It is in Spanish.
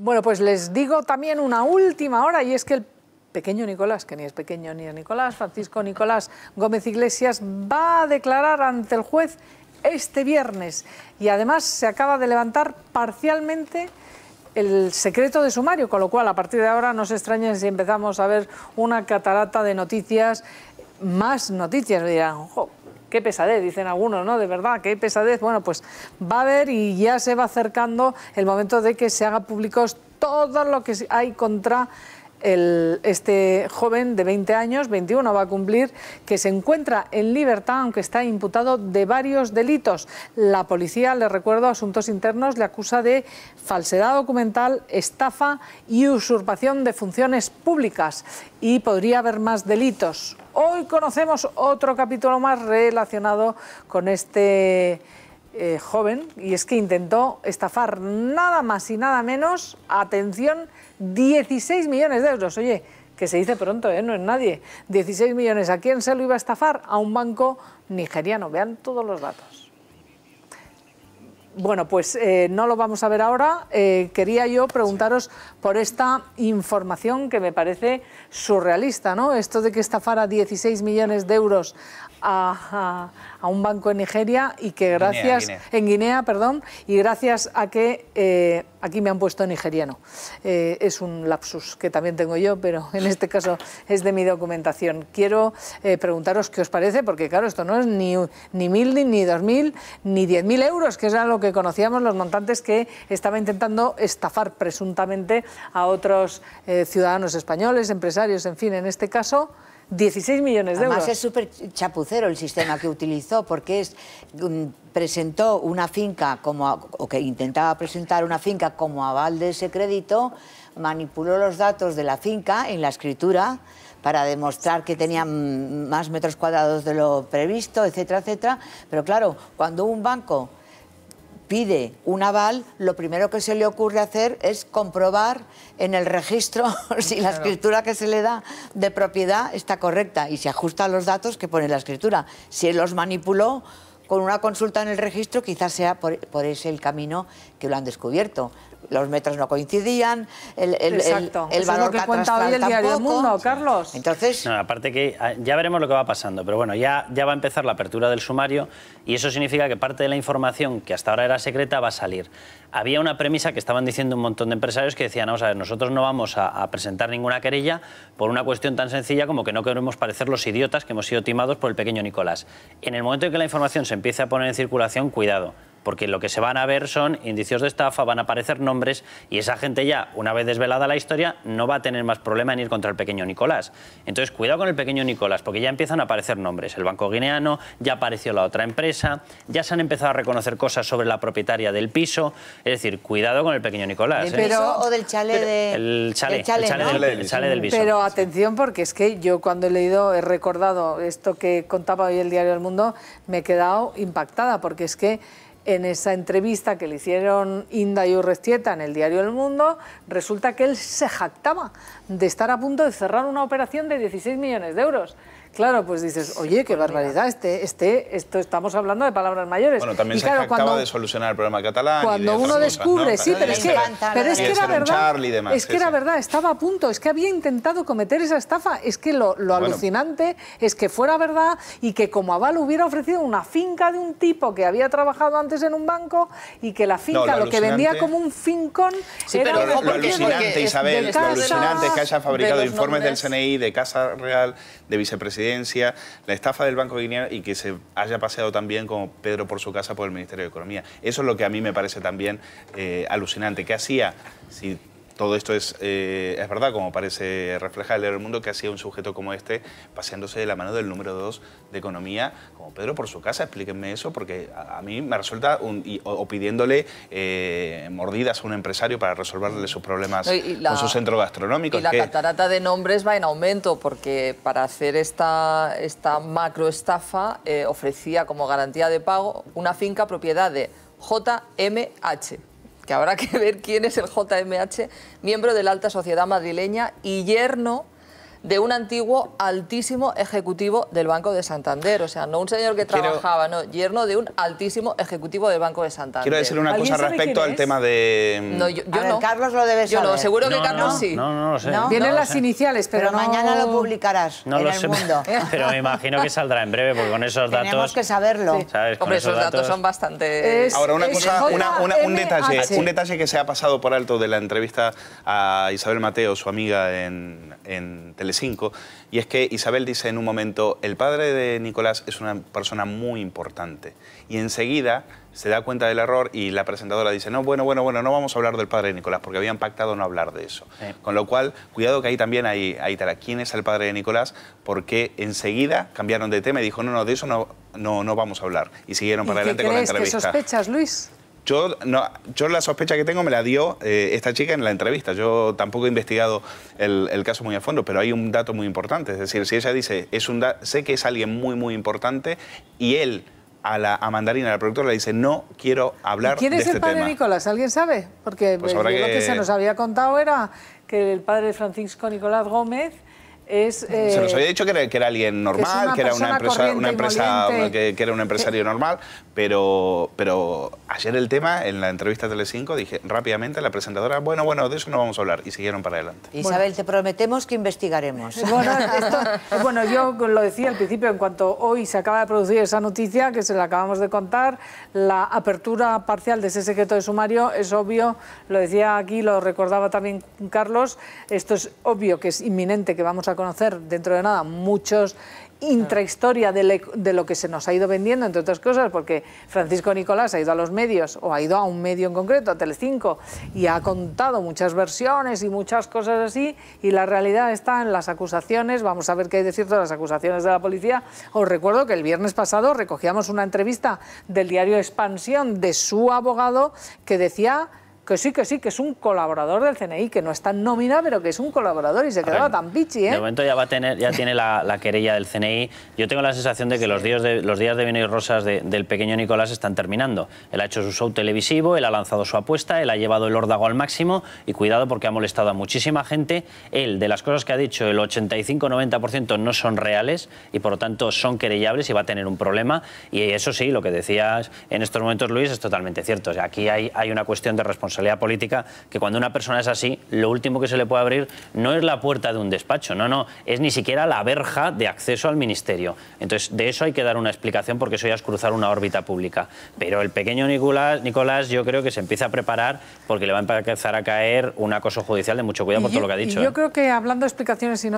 Bueno, pues les digo también una última hora y es que el pequeño Nicolás, que ni es pequeño ni es Nicolás, Francisco Nicolás Gómez Iglesias, va a declarar ante el juez este viernes y además se acaba de levantar parcialmente el secreto de sumario, con lo cual a partir de ahora no se extrañen si empezamos a ver una catarata de noticias, más noticias, dirán, Qué pesadez, dicen algunos, ¿no? De verdad, qué pesadez. Bueno, pues va a haber y ya se va acercando el momento de que se haga públicos todo lo que hay contra este joven de 20 años, 21 va a cumplir, que se encuentra en libertad aunque está imputado de varios delitos. La policía, le recuerdo, asuntos internos le acusa de falsedad documental, estafa y usurpación de funciones públicas y podría haber más delitos. Hoy conocemos otro capítulo más relacionado con este eh, joven y es que intentó estafar nada más y nada menos, atención, 16 millones de euros. Oye, que se dice pronto, ¿eh? no es nadie. 16 millones. ¿A quién se lo iba a estafar? A un banco nigeriano. Vean todos los datos. Bueno, pues eh, no lo vamos a ver ahora. quería yo preguntaros por esta información que me parece surrealista, ¿no? Esto de que estafara 16 millones de euros a, un banco en Nigeria y que gracias en Guinea, perdón, y gracias a que eh, aquí me han puesto nigeriano. Eh, es un lapsus que también tengo yo, pero en este caso es de mi documentación. Quiero eh, preguntaros qué os parece, porque claro, esto no es ni, ni mil, ni dos mil, ni diez mil euros, que era lo que conocíamos los montantes que estaba intentando estafar presuntamente a otros ciudadanos españoles, empresarios, en fin, en este caso. 16 millones de euros. Además es súper chapucero el sistema que utilizó porque es, mm, presentó una finca como, o que intentaba presentar una finca como aval de ese crédito, manipuló los datos de la finca en la escritura para demostrar que tenían mm, más metros cuadrados de lo previsto, etcétera, etcétera. Pero claro, cuando un banco pide un aval, lo primero que se le ocurre hacer es comprobar en el registro si la escritura que se le da de propiedad está correcta y se ajusta a los datos que pone la escritura. Si él los manipuló, con una consulta en el registro quizás sea por, ese el camino que lo han descubierto. Los metros no coincidían, el, el, el, valor es lo que cuenta hoy el diario del Mundo, Carlos. Entonces... aparte que ah, ya veremos lo que va pasando, pero bueno, ya, ya va a empezar la apertura del sumario y eso significa que parte de la información que hasta ahora era secreta va a salir. Había una premisa que estaban diciendo un montón de empresarios que decían, vamos a ver, nosotros no vamos a, a presentar ninguna querella por una cuestión tan sencilla como que no queremos parecer los idiotas que hemos sido timados por el pequeño Nicolás. En el momento en que la información se ...empieza a poner en circulación, cuidado porque lo que se van a ver son indicios de estafa, van a aparecer nombres y esa gente ya, una vez desvelada la historia, no va a tener más problema en ir contra el pequeño Nicolás. Entonces, cuidado con el pequeño Nicolás, porque ya empiezan a aparecer nombres. El Banco Guineano, ya apareció la otra empresa, ya se han empezado a reconocer cosas sobre la propietaria del piso. Es decir, cuidado con el pequeño Nicolás. ¿eh? Pero, o del chale de... El chale, el del, del piso. Pero atención, porque es que yo cuando he leído, he recordado esto que contaba hoy el diario El Mundo, me he quedado impactada, porque es que en esa entrevista que le hicieron Inda y Urrestieta en el diario El Mundo, resulta que él se jactaba de estar a punto de cerrar una operación de 16 millones de euros. Claro, pues dices, oye, qué pues barbaridad, este, este, esto estamos hablando de palabras mayores. Bueno, también y se claro, de solucionar el problema catalán. Cuando uno descubre, sí, pero es que, era verdad. es que estaba a punto, es que había intentado cometer esa estafa. Es que lo, alucinante es que fuera verdad y que como aval hubiera ofrecido una finca de un tipo que había trabajado antes en un banco y que la finca, lo, que vendía como un fincón, lo, alucinante, Isabel, lo alucinante es que haya fabricado informes del CNI, de Casa Real, de vicepresidente la estafa del Banco Guinea y que se haya paseado también como Pedro por su casa por el Ministerio de Economía. Eso es lo que a mí me parece también eh, alucinante. ¿Qué hacía si todo esto es, eh, es verdad, como parece reflejar el mundo, que hacía un sujeto como este paseándose de la mano del número 2 de economía, como Pedro por su casa, explíquenme eso, porque a, mí me resulta, un, o, pidiéndole eh, mordidas a un empresario para resolverle sus problemas con su centro gastronómico. Y la catarata de nombres va en aumento, porque para hacer esta, esta macroestafa eh, ofrecía como garantía de pago una finca propiedad de JMH que habrá que ver quién es el JMH, miembro de la alta sociedad madrileña y yerno de un antiguo altísimo ejecutivo del Banco de Santander. O sea, no un señor que trabajaba, no, yerno de un altísimo ejecutivo del Banco de Santander. Quiero decirle una cosa respecto al tema de... Mm, no, Carlos lo debe saber. Yo no, seguro que Carlos sí. No, no, lo sé. Tienen las iniciales, pero, mañana lo publicarás no lo sé, Pero me imagino que saldrá en breve, porque con esos datos... Tenemos que saberlo. Hombre, esos, datos, son bastante... Ahora, una cosa, un, detalle, ah, un detalle que se ha pasado por alto de la entrevista a Isabel Mateo, su amiga en, en y es que Isabel dice en un momento, el padre de Nicolás es una persona muy importante, y enseguida se da cuenta del error y la presentadora dice, no, bueno, bueno, bueno, no vamos a hablar del padre de Nicolás, porque habían pactado no hablar de eso. Con lo cual, cuidado que ahí también hay, hay tala. ¿Quién es el padre de Nicolás? Porque enseguida cambiaron de tema y dijo, no, no, de eso no, no, no vamos a hablar. Y siguieron para adelante con la entrevista. ¿Qué sospechas, Luis? Yo, no, yo la sospecha que tengo me la dio eh, esta chica en la entrevista. Yo tampoco he investigado el, caso muy a fondo, pero hay un dato muy importante. Es decir, si ella dice, es un sé que es alguien muy, muy importante y él a, la, Mandarina, a la productora, le dice, no quiero hablar de ¿Quién es el padre Nicolás? ¿Alguien sabe? Porque pues lo que se nos había contado era que el padre Francisco Nicolás Gómez se nos eh, había dicho que era, alguien normal, que, era una empresa, una empresa que, era un empresario normal, pero, pero ayer el tema, en la entrevista tele 5 dije rápidamente a la presentadora, bueno, bueno, de eso no vamos a hablar, y siguieron para adelante. Isabel, te prometemos que investigaremos. Bueno, eh, bueno, yo lo decía al principio, en cuanto hoy se acaba de producir esa noticia, que se la acabamos de contar, la apertura parcial de ese secreto de sumario es obvio, lo decía aquí, lo recordaba también Carlos, esto es obvio que es inminente que vamos a conocer dentro de nada muchos intrahistoria de, lo que se nos ha ido vendiendo, entre otras cosas, porque Francisco Nicolás ha ido a los medios, o ha ido a un medio en concreto, a Telecinco, y ha contado muchas versiones y muchas cosas así, y la realidad está en las acusaciones, vamos a ver qué hay de cierto las acusaciones de la policía. Os recuerdo que el viernes pasado recogíamos una entrevista del diario Expansión de su abogado que decía que sí, que sí, que es un colaborador del CNI, que no está en nómina, pero que es un colaborador y se quedaba tan pichi, ¿eh? De momento ya va a tener, ya tiene la, querella del CNI. Yo tengo la sensación de que los días de los días de vino y rosas del pequeño Nicolás están terminando. Él ha hecho su show televisivo, él ha lanzado su apuesta, él ha llevado el órdago al máximo y cuidado porque ha molestado a muchísima gente. Él, de las cosas que ha dicho, el 85-90% no son reales y por lo tanto son querellables y va a tener un problema. Y eso sí, lo que decías en estos momentos, Luis, es totalmente cierto. aquí hay, hay una cuestión de responsabilidad política, que cuando una persona es así, lo último que se le puede abrir no es la puerta de un despacho, no, no, es ni siquiera la verja de acceso al ministerio. Entonces, de eso hay que dar una explicación porque eso ya es cruzar una órbita pública. Pero el pequeño Nicolás, Nicolás yo creo que se empieza a preparar porque le va a empezar a caer un acoso judicial de mucho cuidado por todo lo que ha dicho. yo ¿eh? creo que hablando explicaciones y